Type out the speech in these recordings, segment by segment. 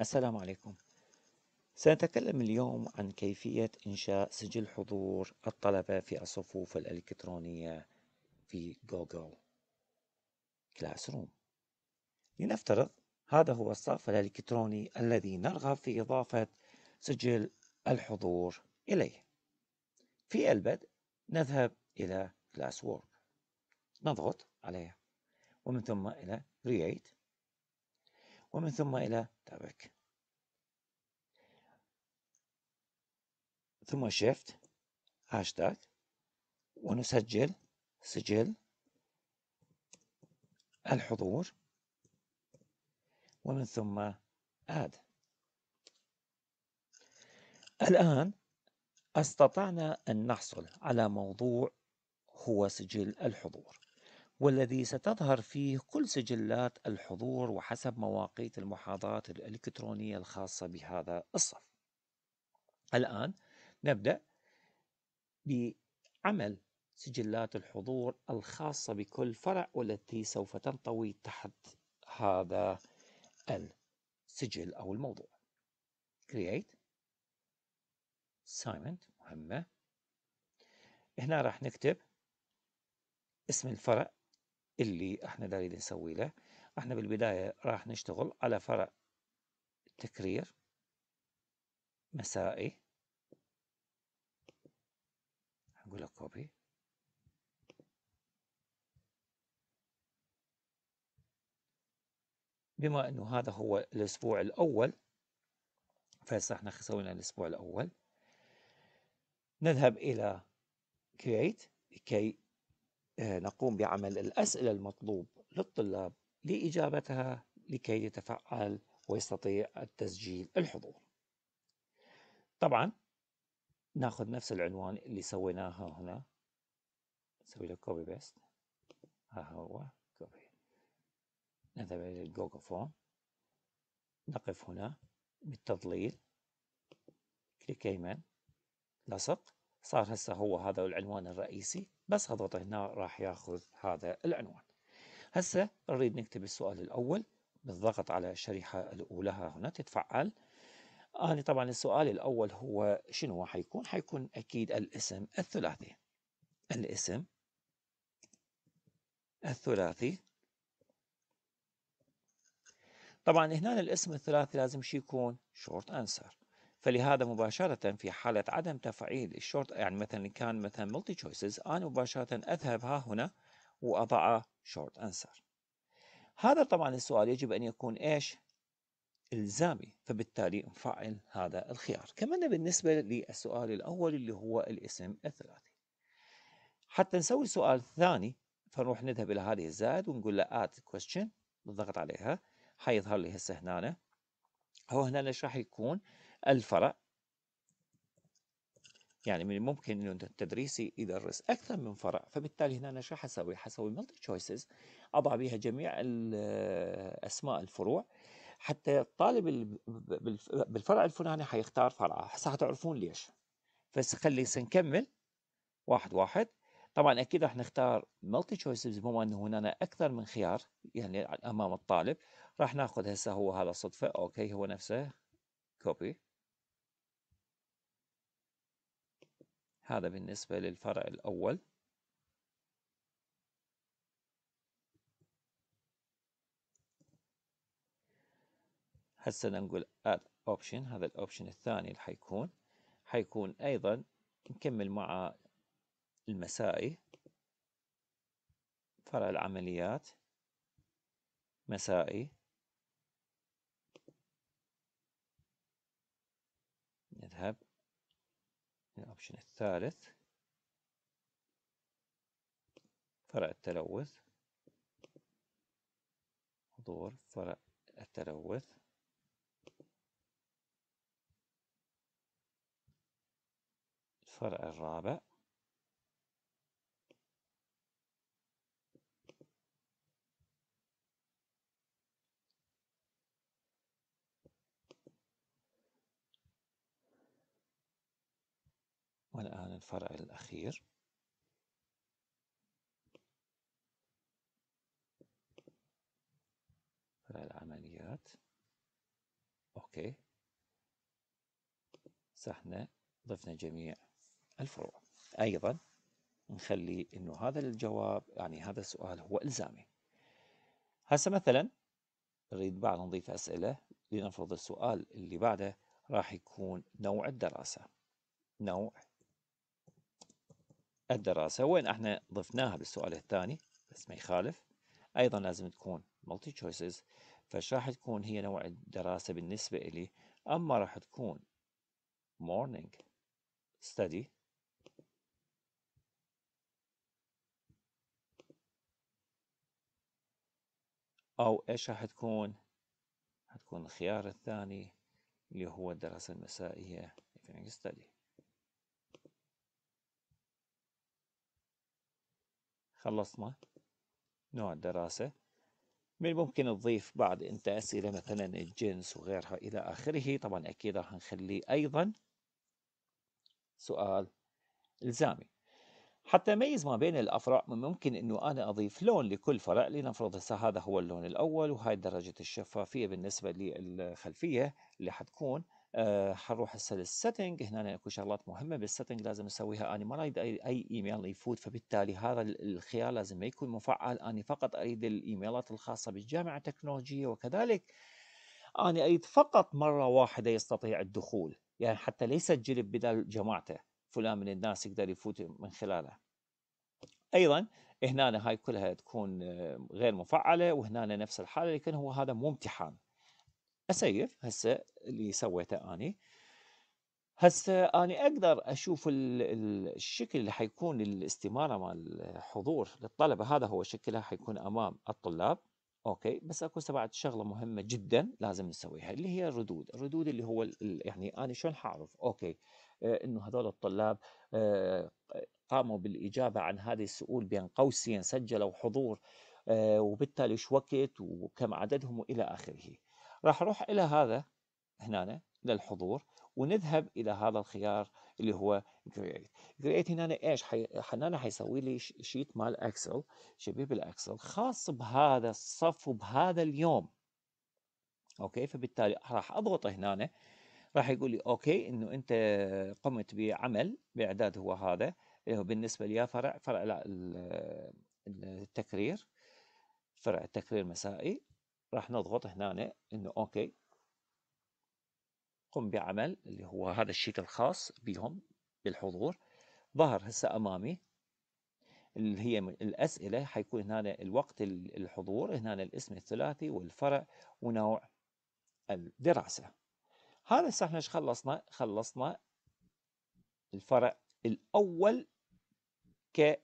السلام عليكم سنتكلم اليوم عن كيفية إنشاء سجل حضور الطلبة في الصفوف الإلكترونية في جوجل كلاس روم لنفترض هذا هو الصف الإلكتروني الذي نرغب في إضافة سجل الحضور إليه في البدء نذهب إلى كلاس وورك نضغط عليه ومن ثم إلى Create ومن ثم إلى حسابك ثم شيفت هاشتاج ونسجل سجل الحضور ومن ثم آد الآن استطعنا أن نحصل على موضوع هو سجل الحضور والذي ستظهر فيه كل سجلات الحضور وحسب مواقيت المحاضرات الإلكترونية الخاصة بهذا الصف. الآن نبدأ بعمل سجلات الحضور الخاصة بكل فرع والتي سوف تنطوي تحت هذا السجل أو الموضوع. Create assignment مهمة هنا راح نكتب اسم الفرع اللي احنا نريد نسوي له احنا بالبداية راح نشتغل على فرع تكرير مسائي اقول له كوبي بما انه هذا هو الاسبوع الاول فهسه احنا سوينا الاسبوع الاول نذهب الى create كي آه، نقوم بعمل الأسئلة المطلوب للطلاب لإجابتها لكي يتفعل ويستطيع التسجيل الحضور طبعا ناخذ نفس العنوان اللي سويناها هنا نسوي له كوبي بيست ها هو كوبي نذهب إلى الجوجل فورم نقف هنا بالتضليل كليك أيمن لصق صار هسه هو هذا العنوان الرئيسي بس اضغط هنا راح ياخذ هذا العنوان هسه نريد نكتب السؤال الاول بالضغط على الشريحه الاولى هنا تتفعل أنا طبعا السؤال الأول هو شنو حيكون؟ حيكون أكيد الاسم الثلاثي الاسم الثلاثي طبعا هنا الاسم الثلاثي لازم شي يكون شورت أنسر فلهذا مباشرة في حالة عدم تفعيل الشورت يعني مثلا كان مثلا ملتي تشويسز أنا مباشرة أذهب ها هنا وأضع شورت أنسر هذا طبعا السؤال يجب أن يكون إيش إلزامي فبالتالي نفعل هذا الخيار كمان بالنسبة للسؤال الأول اللي هو الاسم الثلاثي حتى نسوي سؤال ثاني فنروح نذهب إلى هذه الزائد ونقول له add question نضغط عليها حيظهر لي هسه هنا هو هنا ايش راح يكون الفرع يعني من الممكن انه تدريسي يدرس اكثر من فرع فبالتالي هنا انا شو حسوي حسوي ملتي تشويسز اضع بها جميع آه، اسماء الفروع حتى الطالب بالفرع الفلاني حيختار فرعه هسه حتعرفون ليش بس خلي سنكمل واحد واحد طبعا اكيد راح نختار ملتي تشويسز بما انه هنا اكثر من خيار يعني امام الطالب راح ناخذ هسه هو هذا صدفه اوكي هو نفسه كوبي هذا بالنسبة للفرع الأول هسه نقول add option هذا الاوبشن الثاني اللي حيكون حيكون ايضا نكمل مع المسائي فرع العمليات مسائي نذهب الأوبشن الثالث فرع التلوث حضور فرع التلوث الفرع الرابع الفرع الأخير فرع العمليات أوكي سحنا ضفنا جميع الفروع أيضا نخلي انه هذا الجواب يعني هذا السؤال هو الزامي هسه مثلا نريد بعد نضيف اسئله لنفرض السؤال اللي بعده راح يكون نوع الدراسه نوع الدراسة وين احنا ضفناها بالسؤال الثاني بس ما يخالف أيضا لازم تكون multi choices فش راح تكون هي نوع الدراسة بالنسبة إلي أما راح تكون morning study أو إيش راح تكون تكون الخيار الثاني اللي هو الدراسة المسائية evening study خلصنا نوع الدراسة من الممكن تضيف بعض أنت أسئلة مثلا الجنس وغيرها إلى آخره طبعا أكيد راح نخليه أيضا سؤال إلزامي حتى أميز ما بين الأفرع من ممكن أنه أنا أضيف لون لكل فرع لنفرض هسه هذا هو اللون الأول وهاي درجة الشفافية بالنسبة للخلفية اللي حتكون آه، حنروح هسه للسيتنج هنا اكو شغلات مهمه بالسيتنج لازم اسويها اني ما اريد اي ايميل يفوت فبالتالي هذا الخيار لازم ما يكون مفعل اني فقط اريد الايميلات الخاصه بالجامعه التكنولوجيه وكذلك اني اريد فقط مره واحده يستطيع الدخول يعني حتى ليس الجلب بدل جماعته فلان من الناس يقدر يفوت من خلاله ايضا هنا هاي كلها تكون آه، غير مفعله وهنا نفس الحاله لكن هو هذا مو امتحان اسيف هسه اللي سويته اني هسه اني اقدر اشوف الشكل اللي حيكون الاستماره مال الحضور للطلبه هذا هو شكلها حيكون امام الطلاب اوكي بس اكو بعد شغله مهمه جدا لازم نسويها اللي هي الردود، الردود اللي هو يعني انا شلون حاعرف اوكي آه، انه هذول الطلاب آه، قاموا بالاجابه عن هذه السؤول بين قوسين سجلوا حضور آه، وبالتالي شو وقت وكم عددهم والى اخره. راح اروح الى هذا هنا للحضور ونذهب الى هذا الخيار اللي هو كرييت كرييت هنا ايش حي... هنا حيسوي لي شيت مال اكسل شبيه بالاكسل خاص بهذا الصف وبهذا اليوم اوكي فبالتالي راح اضغط هنا راح يقول لي اوكي انه انت قمت بعمل باعداد هو هذا اللي هو بالنسبه لي فرع فرع لا التكرير فرع التكرير مسائي راح نضغط هنا انه اوكي قم بعمل اللي هو هذا الشيت الخاص بهم بالحضور ظهر هسه امامي اللي هي الاسئله حيكون هنا الوقت الحضور هنا الاسم الثلاثي والفرع ونوع الدراسه هذا هسه احنا ايش خلصنا خلصنا الفرع الاول ك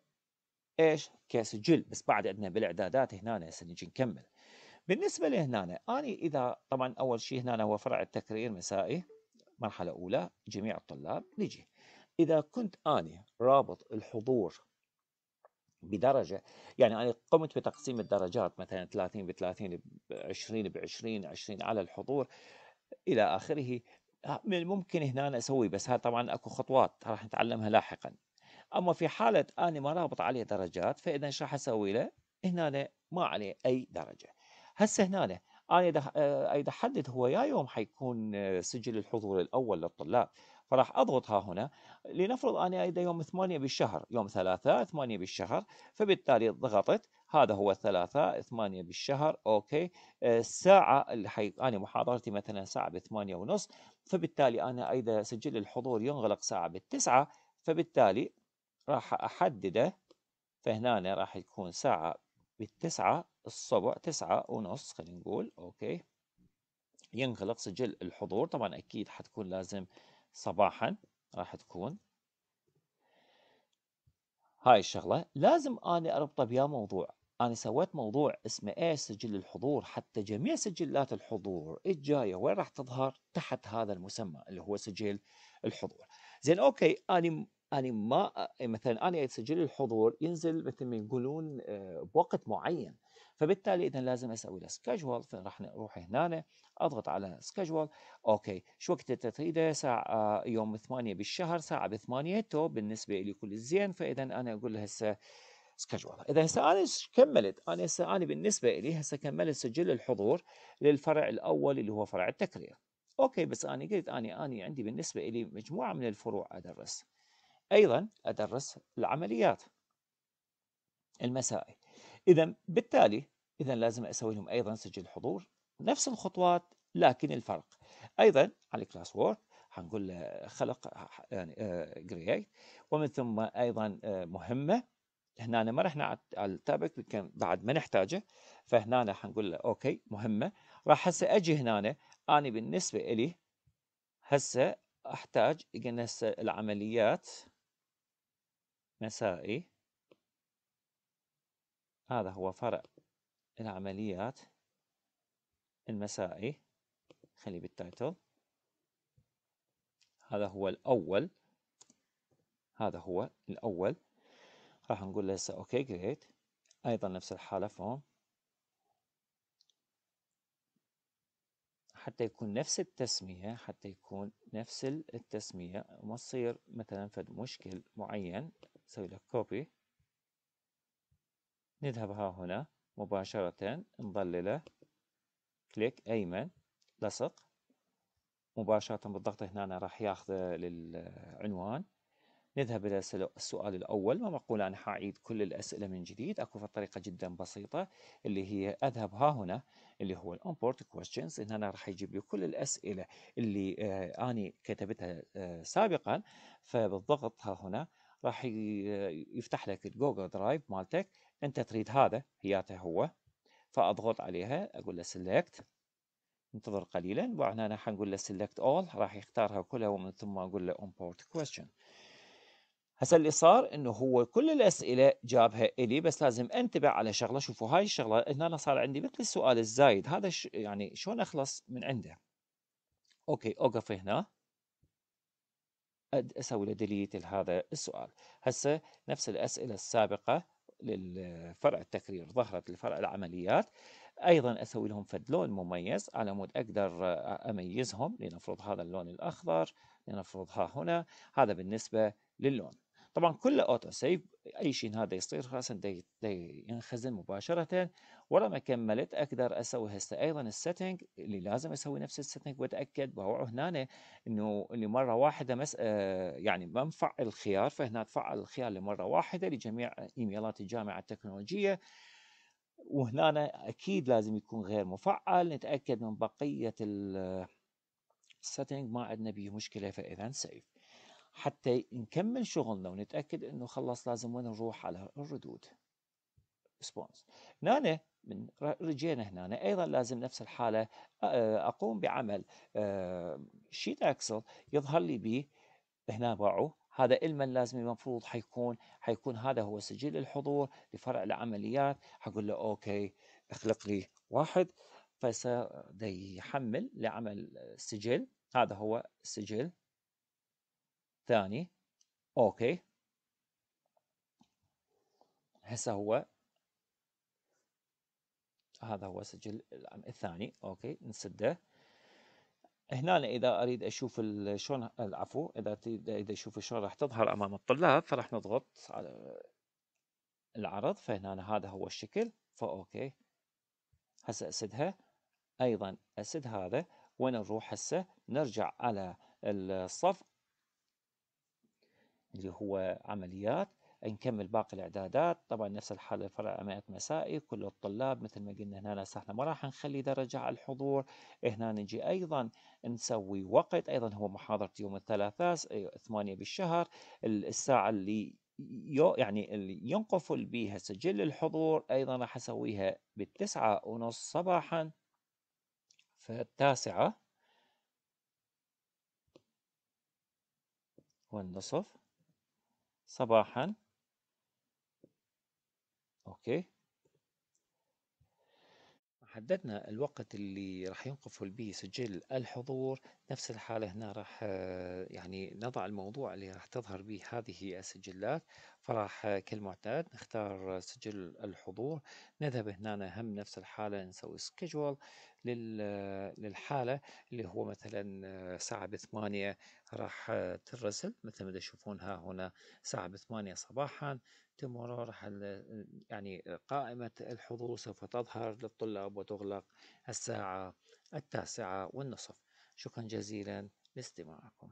ايش كسجل بس بعد عندنا بالاعدادات هنا هسه نجي نكمل بالنسبة لهنا أنا إذا طبعا أول شيء هنا هو فرع التكرير مسائي مرحلة أولى جميع الطلاب نجي إذا كنت أنا رابط الحضور بدرجة يعني أنا قمت بتقسيم الدرجات مثلا 30 ب 30 ب 20 ب 20 20 على الحضور إلى آخره آه، من الممكن هنا أنا أسوي بس هذا طبعا أكو خطوات راح نتعلمها لاحقا أما في حالة أنا ما رابط عليه درجات فإذا ايش راح أسوي له هنا ما عليه أي درجة هسه هنا انا اريد احدد آه، هو يا يوم حيكون آه، سجل الحضور الاول للطلاب فراح اضغط ها هنا لنفرض انا اريد يوم 8 بالشهر يوم 3 8 بالشهر فبالتالي ضغطت هذا هو 3 8 بالشهر اوكي الساعه آه، اللي حي... انا محاضرتي مثلا ساعه ب 8 ونص فبالتالي انا اريد سجل الحضور ينغلق ساعه 9 فبالتالي راح احدده فهنا راح يكون ساعه بالتسعة الصبع تسعة ونص خلينا نقول أوكي ينغلق سجل الحضور طبعا أكيد حتكون لازم صباحا راح تكون هاي الشغلة لازم أنا أربطه بيا موضوع أنا سويت موضوع اسمه إيش سجل الحضور حتى جميع سجلات الحضور الجاية وين راح تظهر تحت هذا المسمى اللي هو سجل الحضور زين أوكي أنا أنا ما آه، مثلا أنا أسجل الحضور ينزل مثل ما يقولون آه، بوقت معين فبالتالي إذا لازم أسوي له سكجول فراح نروح هنا أضغط على سكجول أوكي شو وقت تريده ساعة آه، يوم 8 بالشهر ساعة بثمانية تو بالنسبة لي كل زين فإذا أنا أقول له هسه سكجول اذا هسه انا كملت انا هسه انا بالنسبه لي هسه كملت سجل الحضور للفرع الاول اللي هو فرع التكرير اوكي بس انا قلت انا انا عندي بالنسبه لي مجموعه من الفروع ادرس أيضا أدرس العمليات المسائي إذا بالتالي إذا لازم أسوي لهم أيضا سجل حضور نفس الخطوات لكن الفرق أيضا على الكلاس وورد هنقول له خلق يعني كرييت آه، ومن ثم أيضا آه، مهمة هنا ما راح نعد على التابك لكن بعد ما نحتاجه فهنا حنقول له اوكي مهمه راح هسه اجي هنا انا بالنسبه لي هسه احتاج هسه العمليات مسائي إيه؟ هذا هو فرع العمليات المسائي إيه؟ خلي بالتايتل هذا هو الأول هذا هو الأول راح نقول له هسه اوكي جريت أيضا نفس الحالة فهم حتى يكون نفس التسمية حتى يكون نفس التسمية ما تصير مثلا فد مشكل معين نسوي له كوبي نذهب ها هنا مباشرة نظلله كليك أيمن لصق مباشرة بالضغط هنا راح ياخذ للعنوان نذهب إلى السؤال الأول ما ومقول أنا حأعيد كل الأسئلة من جديد أكو طريقة جدا بسيطة اللي هي أذهب ها هنا اللي هو الأمبورت كويستشنز هنا راح يجيب لي كل الأسئلة اللي آه أنا كتبتها آه سابقا فبالضغط ها هنا راح يفتح لك الجوجل درايف مالتك انت تريد هذا هياته هو فاضغط عليها اقول له سيلكت انتظر قليلا وهنا انا حنقول له سيلكت اول راح يختارها كلها ومن ثم اقول له امبورت كويستشن هسه اللي صار انه هو كل الاسئله جابها الي بس لازم انتبه على شغله شوفوا هاي الشغله هنا انا صار عندي مثل السؤال الزايد هذا يعني شلون اخلص من عنده اوكي اوقف هنا قد اسوي ديليت لهذا السؤال هسه نفس الاسئله السابقه للفرع التكرير ظهرت لفرع العمليات ايضا اسوي لهم فد لون مميز على مود اقدر اميزهم لنفرض هذا اللون الاخضر لنفرض ها هنا هذا بالنسبه للون طبعا كل اوتو سيف اي شيء هذا يصير خلاص ينخزن مباشره ورا ما كملت اقدر اسوي هسه ايضا السيتنج اللي لازم اسوي نفس السيتنج واتاكد وهو هنا انه اللي مره واحده مس آه يعني ما مفعل الخيار فهنا تفعل الخيار لمره واحده لجميع ايميلات الجامعه التكنولوجيه وهنا اكيد لازم يكون غير مفعل نتاكد من بقيه السيتنج ما عندنا به مشكله فاذا سيف حتى نكمل شغلنا ونتاكد انه خلص لازم وين نروح على الردود ريسبونس هنا من رجينا هنا ايضا لازم نفس الحاله اقوم بعمل شيت آه، اكسل يظهر لي به هنا باعه هذا المن لازم المفروض حيكون حيكون هذا هو سجل الحضور لفرع العمليات حقول له اوكي اخلق لي واحد فسيحمل لعمل السجل هذا هو السجل الثاني اوكي هسه هو هذا هو سجل الثاني اوكي نسده هنا اذا اريد اشوف شلون العفو اذا اذا اشوف شلون راح تظهر امام الطلاب فراح نضغط على العرض فهنا هذا هو الشكل فاوكي هسه اسدها ايضا اسد هذا ونروح هسه نرجع على الصف اللي هو عمليات نكمل باقي الاعدادات طبعا نفس الحاله الفرع عمليات مسائي كل الطلاب مثل ما قلنا هنا احنا ما راح نخلي درجه على الحضور هنا نجي ايضا نسوي وقت ايضا هو محاضره يوم الثلاثاء إيه، ثمانية بالشهر الساعه اللي يو يعني اللي ينقفل بها سجل الحضور ايضا راح اسويها بالتسعة ونص صباحا فالتاسعة والنصف صباحا أوكي حددنا الوقت اللي راح ينقفل به سجل الحضور نفس الحالة هنا راح آه، يعني نضع الموضوع اللي راح تظهر به هذه السجلات فراح آه، كالمعتاد نختار آه، سجل الحضور نذهب هنا هم نفس الحالة نسوي سكجول للحالة اللي هو مثلا ساعة بثمانية راح ترسل مثل ما تشوفونها هنا ساعة بثمانية صباحا يتم مرور حل يعني قائمة الحضور سوف تظهر للطلاب وتغلق الساعة التاسعة والنصف شكرا جزيلا لاستماعكم